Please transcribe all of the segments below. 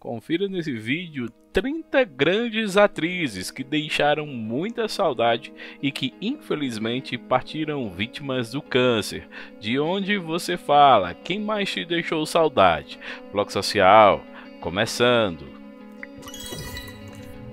Confira nesse vídeo 30 grandes atrizes que deixaram muita saudade e que infelizmente partiram vítimas do câncer. De onde você fala? Quem mais te deixou saudade? Bloco Social, começando!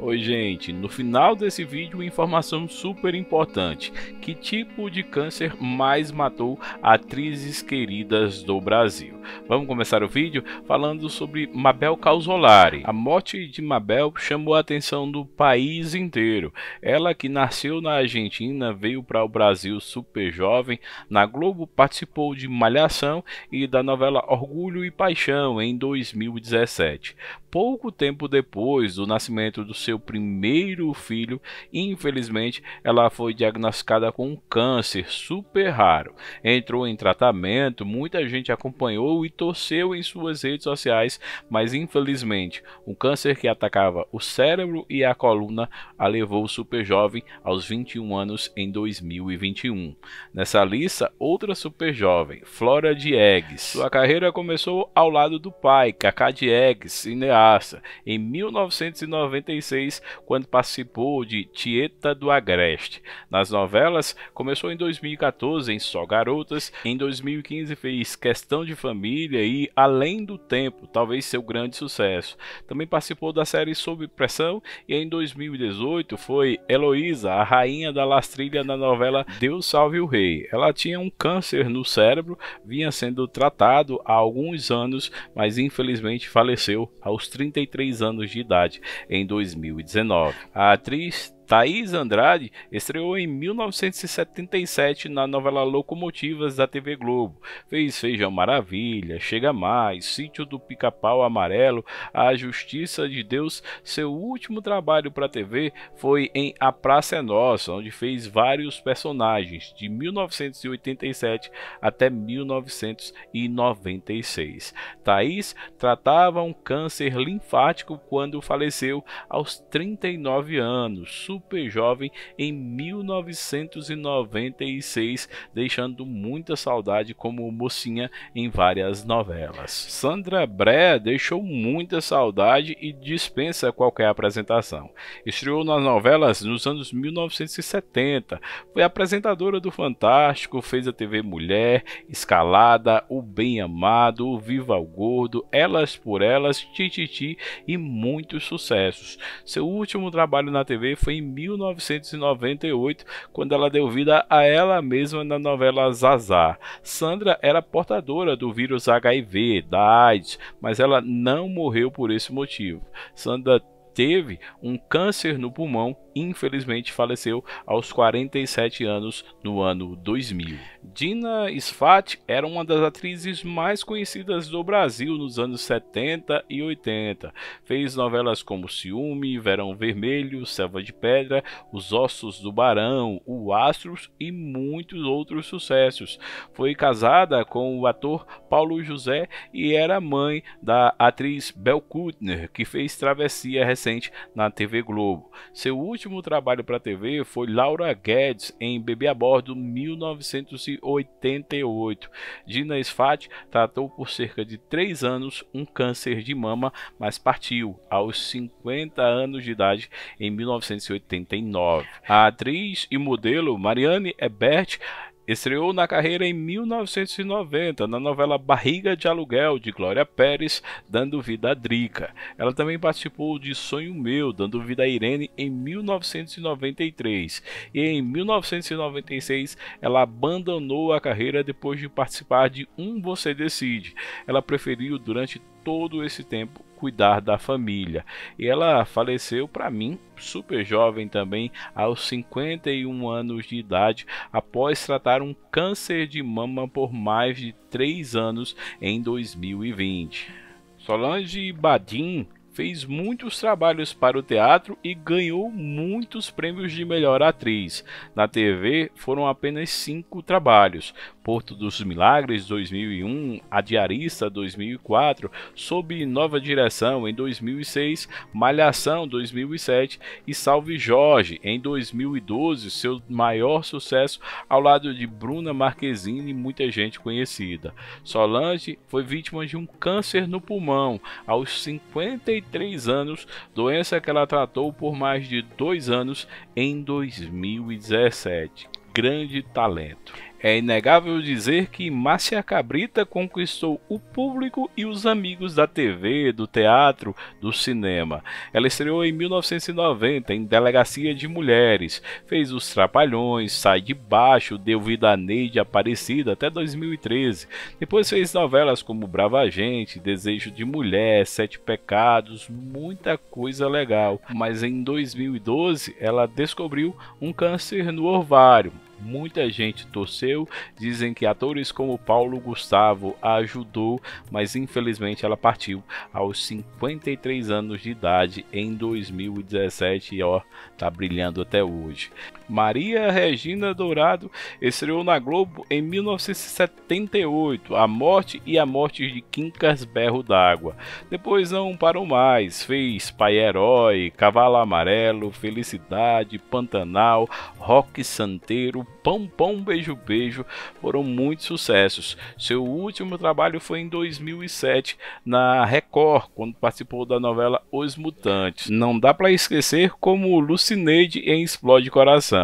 Oi gente, no final desse vídeo informação super importante, que tipo de câncer mais matou atrizes queridas do Brasil? Vamos começar o vídeo falando sobre Mabel Causolari. A morte de Mabel chamou a atenção do país inteiro. Ela que nasceu na Argentina, veio para o Brasil super jovem, na Globo participou de Malhação e da novela Orgulho e Paixão em 2017. Pouco tempo depois do nascimento do seu primeiro filho, infelizmente, ela foi diagnosticada com um câncer super raro. Entrou em tratamento, muita gente acompanhou e torceu em suas redes sociais, mas infelizmente, um câncer que atacava o cérebro e a coluna a levou super jovem aos 21 anos em 2021. Nessa lista, outra super jovem, Flora Diegues. Sua carreira começou ao lado do pai, Kaká Diegues, cineasta, em 1996, quando participou de Tieta do Agreste. Nas novelas, começou em 2014 em Só Garotas, em 2015 fez Questão de Família família e Além do Tempo, talvez seu grande sucesso. Também participou da série Sob Pressão e em 2018 foi Heloísa, a rainha da lastrilha na novela Deus Salve o Rei. Ela tinha um câncer no cérebro, vinha sendo tratado há alguns anos, mas infelizmente faleceu aos 33 anos de idade em 2019. A atriz Thaís Andrade estreou em 1977 na novela Locomotivas da TV Globo. Fez Feijão Maravilha, Chega Mais, Sítio do Pica-Pau Amarelo, A Justiça de Deus. Seu último trabalho para a TV foi em A Praça é Nossa, onde fez vários personagens de 1987 até 1996. Thaís tratava um câncer linfático quando faleceu aos 39 anos super jovem em 1996, deixando muita saudade como mocinha em várias novelas. Sandra Brea deixou muita saudade e dispensa qualquer apresentação. Estreou nas novelas nos anos 1970, foi apresentadora do Fantástico, fez a TV Mulher, Escalada, O Bem Amado, O Viva o Gordo, Elas por Elas, Tititi e muitos sucessos. Seu último trabalho na TV foi em 1998, quando ela deu vida a ela mesma na novela Zazar. Sandra era portadora do vírus HIV, da AIDS, mas ela não morreu por esse motivo. Sandra teve um câncer no pulmão infelizmente faleceu aos 47 anos no ano 2000. Dina Sfat era uma das atrizes mais conhecidas do Brasil nos anos 70 e 80. Fez novelas como Ciúme, Verão Vermelho, Selva de Pedra, Os Ossos do Barão, O Astros e muitos outros sucessos. Foi casada com o ator Paulo José e era mãe da atriz Bel Kutner, que fez travessia recente na TV Globo. Seu último último trabalho para a TV foi Laura Guedes em Bebê a Bordo 1988. Dina Esfat tratou por cerca de 3 anos um câncer de mama, mas partiu aos 50 anos de idade em 1989. A atriz e modelo Marianne Ebert Estreou na carreira em 1990 na novela Barriga de Aluguel de Glória Pérez, dando vida a Drica. Ela também participou de Sonho Meu, dando vida a Irene em 1993. E em 1996 ela abandonou a carreira depois de participar de Um Você Decide. Ela preferiu durante todo esse tempo cuidar da família. E ela faleceu para mim super jovem também, aos 51 anos de idade, após tratar um câncer de mama por mais de 3 anos em 2020. Solange Badin fez muitos trabalhos para o teatro e ganhou muitos prêmios de melhor atriz. Na TV foram apenas cinco trabalhos, Porto dos Milagres 2001, A Diarista 2004, Sob Nova Direção em 2006, Malhação 2007 e Salve Jorge em 2012, seu maior sucesso ao lado de Bruna Marquezine e muita gente conhecida. Solange foi vítima de um câncer no pulmão aos 53 anos, doença que ela tratou por mais de dois anos em 2017. Grande talento. É inegável dizer que Márcia Cabrita conquistou o público e os amigos da TV, do teatro, do cinema. Ela estreou em 1990 em Delegacia de Mulheres, fez Os Trapalhões, Sai de Baixo, Deu Vida a Neide Aparecida até 2013. Depois fez novelas como Brava Gente, Desejo de Mulher, Sete Pecados, muita coisa legal. Mas em 2012 ela descobriu um câncer no ovário. Muita gente torceu, dizem que atores como Paulo Gustavo a ajudou, mas infelizmente ela partiu aos 53 anos de idade em 2017 e ó, tá brilhando até hoje. Maria Regina Dourado estreou na Globo em 1978, A Morte e a Morte de Quincas Berro d'Água. Depois não parou mais, fez Pai Herói, Cavalo Amarelo, Felicidade, Pantanal, Rock Santeiro, Pão Pão Beijo Beijo, foram muitos sucessos. Seu último trabalho foi em 2007 na Record, quando participou da novela Os Mutantes. Não dá para esquecer como Lucineide em Explode Coração.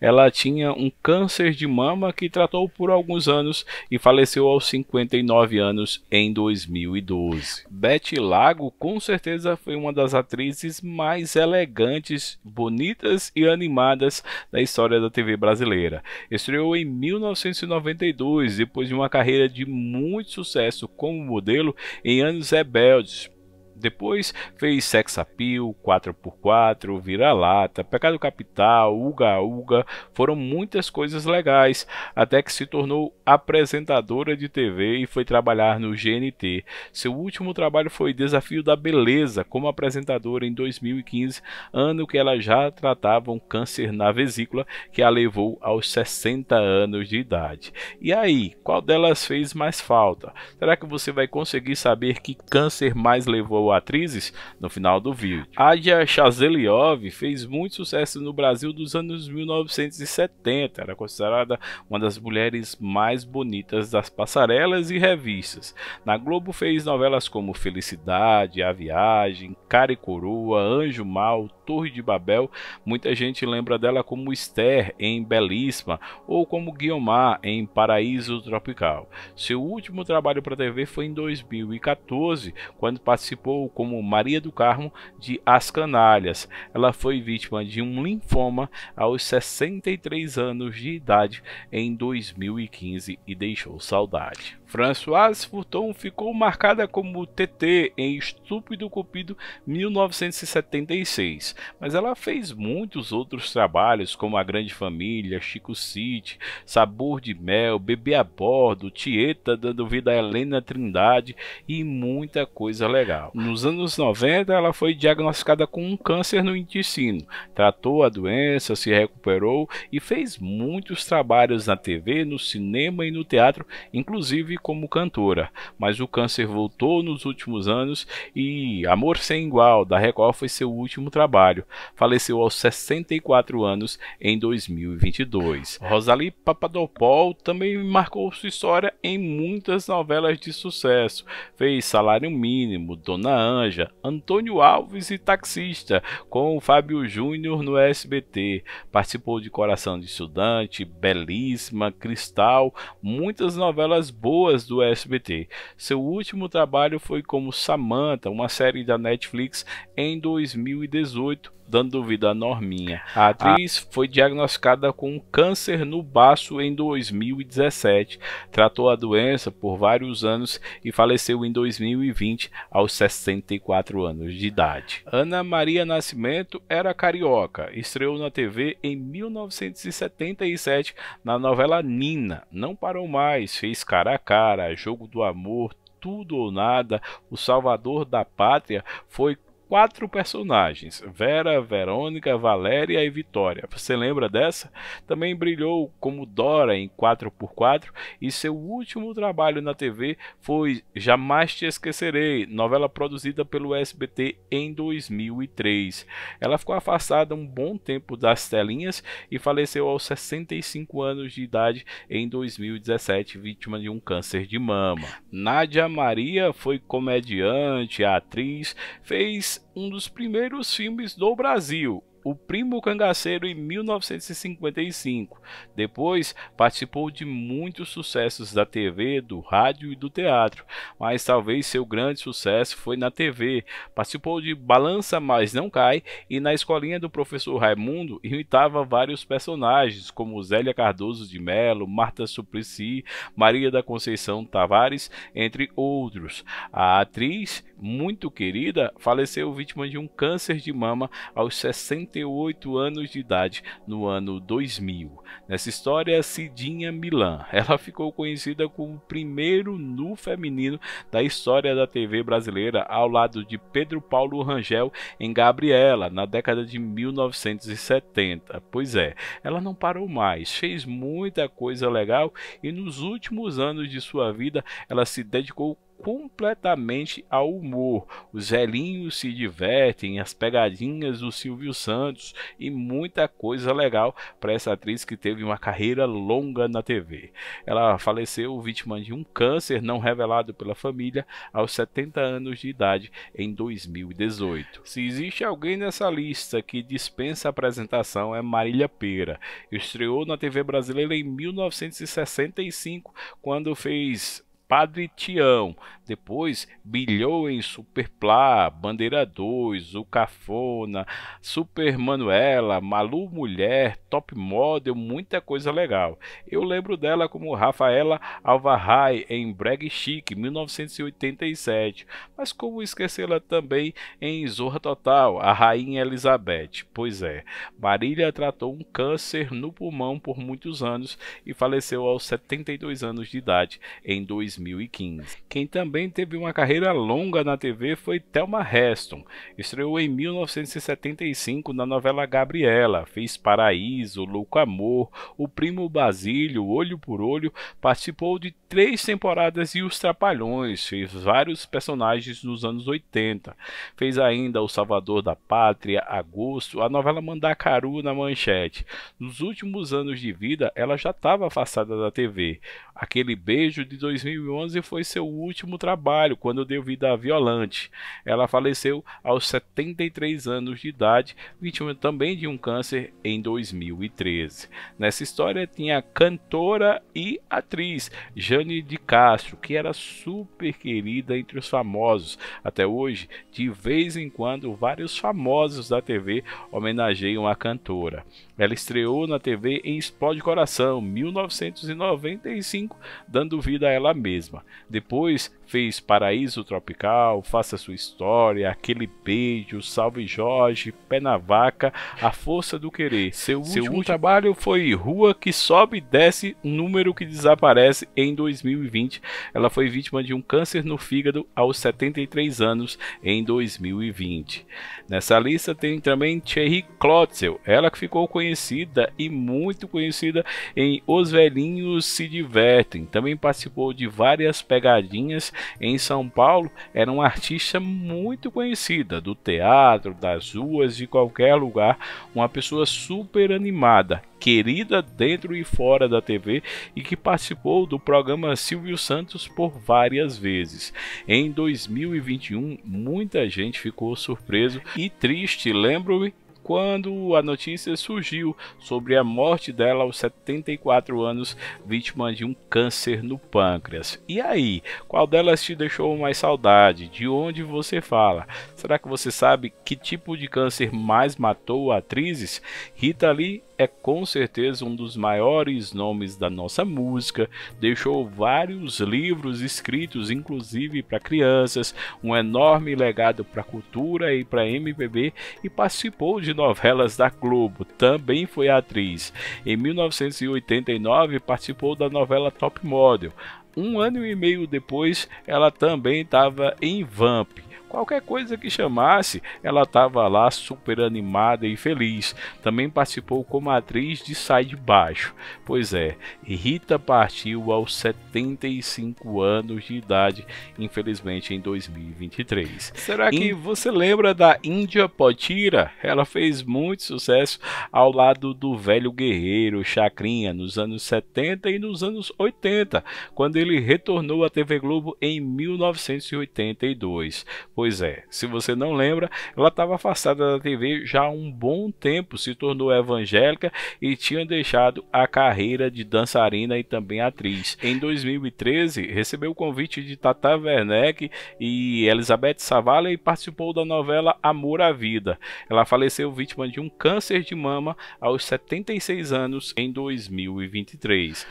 Ela tinha um câncer de mama que tratou por alguns anos e faleceu aos 59 anos em 2012. Betty Lago com certeza foi uma das atrizes mais elegantes, bonitas e animadas da história da TV brasileira. Estreou em 1992 depois de uma carreira de muito sucesso como modelo em anos rebeldes depois fez Sex Appeal, 4x4, Vira-Lata, Pecado Capital, Uga Uga, foram muitas coisas legais, até que se tornou apresentadora de TV e foi trabalhar no GNT. Seu último trabalho foi Desafio da Beleza, como apresentadora em 2015, ano que ela já tratava um câncer na vesícula que a levou aos 60 anos de idade. E aí, qual delas fez mais falta? Será que você vai conseguir saber que câncer mais levou ou atrizes no final do vídeo. Adia Chazeliov fez muito sucesso no Brasil dos anos 1970. Era considerada uma das mulheres mais bonitas das passarelas e revistas. Na Globo fez novelas como Felicidade, A Viagem, Cara e Coroa, Anjo Mal, Torre de Babel, muita gente lembra dela como Esther em Belíssima ou como Guiomar em Paraíso Tropical. Seu último trabalho para a TV foi em 2014, quando participou como Maria do Carmo de As Canalhas. Ela foi vítima de um linfoma aos 63 anos de idade em 2015 e deixou saudade. Françoise Furton ficou marcada como TT em Estúpido Cupido 1976 mas ela fez muitos outros trabalhos, como A Grande Família, Chico City, Sabor de Mel, Bebê a Bordo, Tieta dando vida a Helena Trindade e muita coisa legal. Nos anos 90, ela foi diagnosticada com um câncer no intestino, tratou a doença, se recuperou e fez muitos trabalhos na TV, no cinema e no teatro, inclusive como cantora. Mas o câncer voltou nos últimos anos e Amor Sem Igual, da Record, foi seu último trabalho trabalho. Faleceu aos 64 anos em 2022. Rosalie Papadopol também marcou sua história em muitas novelas de sucesso. Fez Salário Mínimo, Dona Anja, Antônio Alves e Taxista, com Fábio Júnior no SBT. Participou de Coração de Estudante, Belíssima, Cristal, muitas novelas boas do SBT. Seu último trabalho foi como Samantha, uma série da Netflix em 2018 dando vida à Norminha. A atriz foi diagnosticada com câncer no baço em 2017, tratou a doença por vários anos e faleceu em 2020 aos 64 anos de idade. Ana Maria Nascimento era carioca, estreou na TV em 1977 na novela Nina, não parou mais, fez cara a cara, jogo do amor, tudo ou nada, o salvador da pátria, foi quatro personagens: Vera, Verônica, Valéria e Vitória. Você lembra dessa? Também brilhou como Dora em 4x4 e seu último trabalho na TV foi Jamais Te Esquecerei, novela produzida pelo SBT em 2003. Ela ficou afastada um bom tempo das telinhas e faleceu aos 65 anos de idade em 2017, vítima de um câncer de mama. Nádia Maria foi comediante, atriz, fez um dos primeiros filmes do Brasil, o Primo Cangaceiro em 1955. Depois participou de muitos sucessos da TV, do rádio e do teatro, mas talvez seu grande sucesso foi na TV. Participou de Balança Mas Não Cai e na escolinha do professor Raimundo imitava vários personagens, como Zélia Cardoso de Melo, Marta Suplicy, Maria da Conceição Tavares, entre outros. A atriz muito querida, faleceu vítima de um câncer de mama aos 68 anos de idade no ano 2000. Nessa história, Cidinha Milan, ela ficou conhecida como o primeiro nu feminino da história da TV brasileira, ao lado de Pedro Paulo Rangel em Gabriela, na década de 1970. Pois é, ela não parou mais, fez muita coisa legal e nos últimos anos de sua vida ela se dedicou completamente ao humor. Os velhinhos se divertem, as pegadinhas do Silvio Santos e muita coisa legal para essa atriz que teve uma carreira longa na TV. Ela faleceu vítima de um câncer não revelado pela família aos 70 anos de idade em 2018. Se existe alguém nessa lista que dispensa apresentação é Marília Pera. Estreou na TV brasileira em 1965 quando fez Padre Tião. Depois Bilhou em Superplá, Bandeira 2, O Cafona, Super Manuela, Malu Mulher, Top Model, muita coisa legal. Eu lembro dela como Rafaela Alvarrai em Breg Chic, 1987. Mas como esquecê-la também em Zorra Total, a Rainha Elizabeth. Pois é, Marília tratou um câncer no pulmão por muitos anos e faleceu aos 72 anos de idade em 2000. 2015. Quem também teve uma carreira longa na TV foi Thelma Heston. Estreou em 1975 na novela Gabriela, fez Paraíso, Louco Amor, O Primo Basílio, Olho por Olho, participou de três temporadas e Os Trapalhões, fez vários personagens nos anos 80. Fez ainda O Salvador da Pátria, Agosto, a novela Mandacaru na manchete. Nos últimos anos de vida, ela já estava afastada da TV. Aquele beijo de 2011 2011 foi seu último trabalho, quando deu vida a Violante. Ela faleceu aos 73 anos de idade, vítima também de um câncer em 2013. Nessa história tinha a cantora e atriz Jane de Castro, que era super querida entre os famosos. Até hoje, de vez em quando, vários famosos da TV homenageiam a cantora. Ela estreou na TV em Explode Coração, 1995, dando vida a ela mesma. Depois fez Paraíso Tropical, Faça Sua História, Aquele Beijo, Salve Jorge, Pé na Vaca, A Força do Querer. Seu, Seu último, último trabalho foi Rua que Sobe e Desce, número que desaparece em 2020. Ela foi vítima de um câncer no fígado aos 73 anos em 2020. Nessa lista tem também Thierry Klotzel, ela que ficou conhecida conhecida e muito conhecida em Os Velhinhos Se Divertem. Também participou de várias pegadinhas em São Paulo. Era uma artista muito conhecida do teatro, das ruas, de qualquer lugar. Uma pessoa super animada, querida dentro e fora da TV e que participou do programa Silvio Santos por várias vezes. Em 2021, muita gente ficou surpreso e triste, lembro-me quando a notícia surgiu sobre a morte dela aos 74 anos, vítima de um câncer no pâncreas. E aí, qual delas te deixou mais saudade? De onde você fala? Será que você sabe que tipo de câncer mais matou atrizes? Rita Lee é com certeza um dos maiores nomes da nossa música, deixou vários livros escritos, inclusive para crianças, um enorme legado para a cultura e para a MPB e participou de de novelas da Globo. Também foi atriz. Em 1989 participou da novela Top Model. Um ano e meio depois, ela também estava em Vamp. Qualquer coisa que chamasse, ela estava lá super animada e feliz. Também participou como atriz de Sai de Baixo. Pois é, Rita partiu aos 75 anos de idade, infelizmente em 2023. Será que In... você lembra da Índia Potira? Ela fez muito sucesso ao lado do velho guerreiro Chacrinha nos anos 70 e nos anos 80, quando ele retornou à TV Globo em 1982. Pois Pois é, se você não lembra, ela estava afastada da TV já há um bom tempo, se tornou evangélica e tinha deixado a carreira de dançarina e também atriz. Em 2013, recebeu o convite de Tata Werneck e Elizabeth Savala e participou da novela Amor à Vida. Ela faleceu vítima de um câncer de mama aos 76 anos em 2023.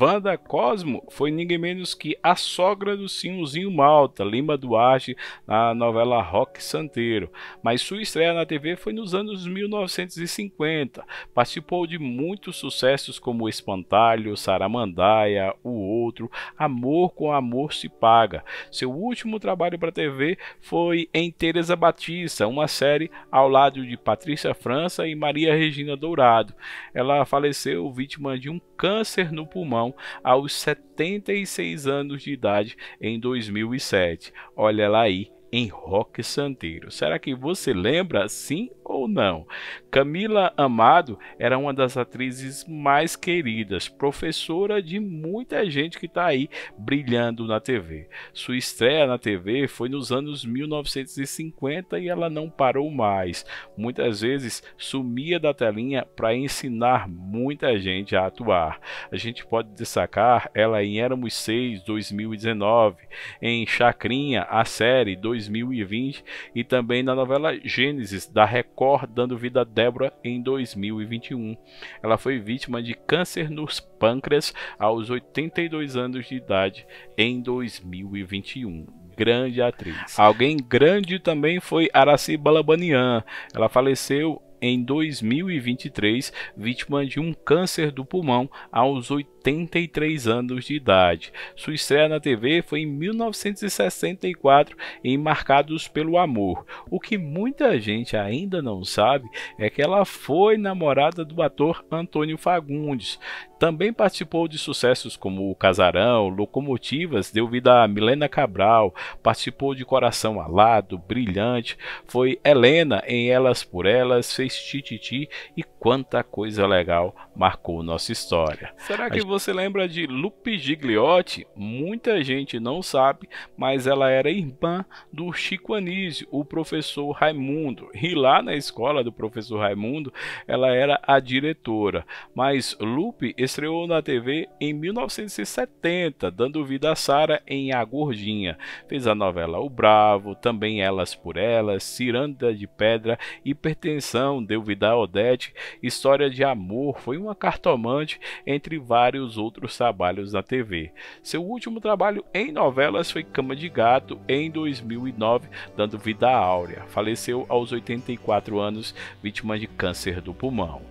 Wanda Cosmo foi ninguém menos que a sogra do Sinhozinho Malta, Lima Duarte, na novela Rock Santeiro, mas sua estreia na TV foi nos anos 1950. Participou de muitos sucessos como Espantalho, Saramandaia, O Outro, Amor com Amor se Paga. Seu último trabalho para TV foi em Teresa Batista, uma série ao lado de Patrícia França e Maria Regina Dourado. Ela faleceu vítima de um câncer no pulmão aos 76 anos de idade em 2007. Olha ela aí, em rock santeiro. Será que você lembra? Sim ou não. Camila Amado era uma das atrizes mais queridas, professora de muita gente que está aí brilhando na TV. Sua estreia na TV foi nos anos 1950 e ela não parou mais. Muitas vezes sumia da telinha para ensinar muita gente a atuar. A gente pode destacar ela em Éramos 6, 2019, em Chacrinha, a série 2020 e também na novela Gênesis da Record dando vida a Débora em 2021. Ela foi vítima de câncer nos pâncreas aos 82 anos de idade em 2021 grande atriz. Alguém grande também foi Araci Balabanian. Ela faleceu em 2023, vítima de um câncer do pulmão aos 82 83 anos de idade. Sua estreia na TV foi em 1964 em Marcados pelo Amor. O que muita gente ainda não sabe é que ela foi namorada do ator Antônio Fagundes. Também participou de sucessos como O Casarão, Locomotivas, deu vida a Milena Cabral, participou de Coração Alado, Brilhante, foi Helena em Elas por Elas, fez Tititi e quanta coisa legal marcou nossa história. Será que A... você você lembra de Lupe Gigliotti? Muita gente não sabe, mas ela era irmã do Chico Anísio, o professor Raimundo. E lá na escola do professor Raimundo, ela era a diretora. Mas Lupe estreou na TV em 1970, dando vida a Sara em A Gordinha. Fez a novela O Bravo, também Elas por Elas, Ciranda de Pedra, Hipertensão, deu vida a Odete, História de Amor, foi uma cartomante entre vários vários outros trabalhos na TV. Seu último trabalho em novelas foi Cama de Gato em 2009, dando vida à Áurea. Faleceu aos 84 anos, vítima de câncer do pulmão.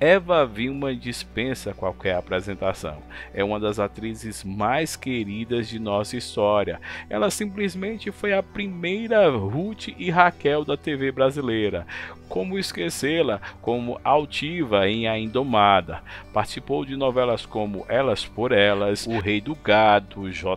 Eva Vilma dispensa qualquer apresentação. É uma das atrizes mais queridas de nossa história. Ela simplesmente foi a primeira Ruth e Raquel da TV brasileira. Como esquecê-la como altiva em A Indomada? Participou de novelas como como Elas por Elas, O Rei do Gado, JK,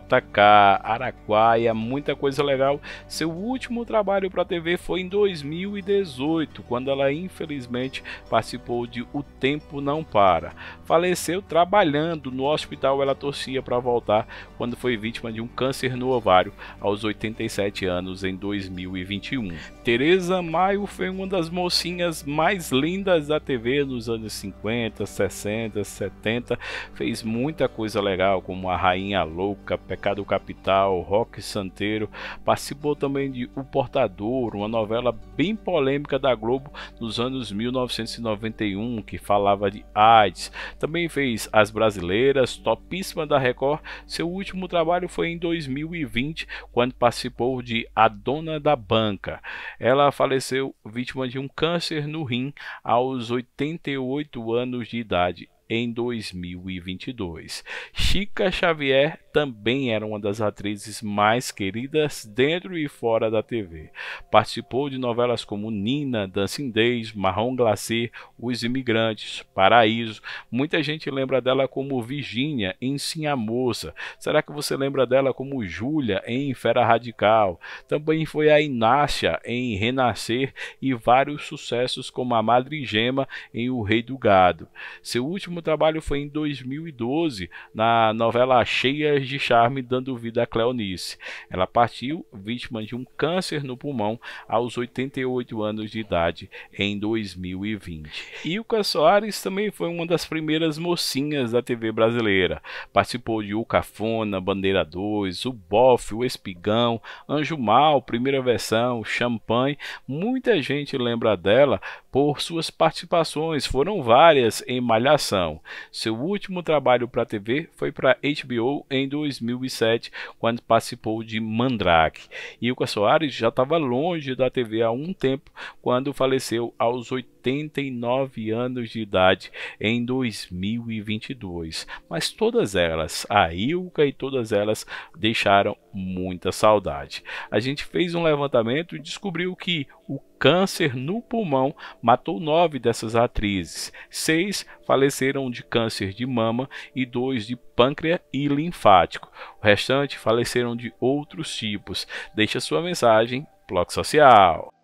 Araquaia, muita coisa legal. Seu último trabalho para TV foi em 2018, quando ela infelizmente participou de O Tempo Não Para. Faleceu trabalhando no hospital, ela torcia para voltar quando foi vítima de um câncer no ovário aos 87 anos em 2021. Teresa Maio foi uma das mocinhas mais lindas da TV nos anos 50, 60, 70, fez fez muita coisa legal, como A Rainha Louca, Pecado Capital, Rock Santeiro. Participou também de O Portador, uma novela bem polêmica da Globo dos anos 1991, que falava de AIDS. Também fez As Brasileiras, topíssima da Record. Seu último trabalho foi em 2020, quando participou de A Dona da Banca. Ela faleceu vítima de um câncer no rim aos 88 anos de idade em 2022. Chica Xavier também era uma das atrizes mais queridas dentro e fora da TV. Participou de novelas como Nina, Dancing Days, Marrom Glacé, Os Imigrantes, Paraíso. Muita gente lembra dela como Virginia em Sim a Moça. Será que você lembra dela como Júlia em Fera Radical? Também foi a Inácia em Renascer e vários sucessos como A Madre Gema em O Rei do Gado. Seu último trabalho foi em 2012 na novela Cheia de charme dando vida a Cleonice. Ela partiu vítima de um câncer no pulmão aos 88 anos de idade em 2020. Ilka Soares também foi uma das primeiras mocinhas da TV brasileira. Participou de O Cafona, Bandeira 2, O Bofe, O Espigão, Anjo Mal, Primeira Versão, Champanhe. Muita gente lembra dela por suas participações, foram várias em Malhação. Seu último trabalho para a TV foi para HBO em 2007, quando participou de Mandrake. Ilka Soares já estava longe da TV há um tempo quando faleceu aos 80 79 anos de idade em 2022. Mas todas elas, a Ilka e todas elas, deixaram muita saudade. A gente fez um levantamento e descobriu que o câncer no pulmão matou nove dessas atrizes. Seis faleceram de câncer de mama e dois de pâncreas e linfático. O restante faleceram de outros tipos. Deixe sua mensagem, bloco social.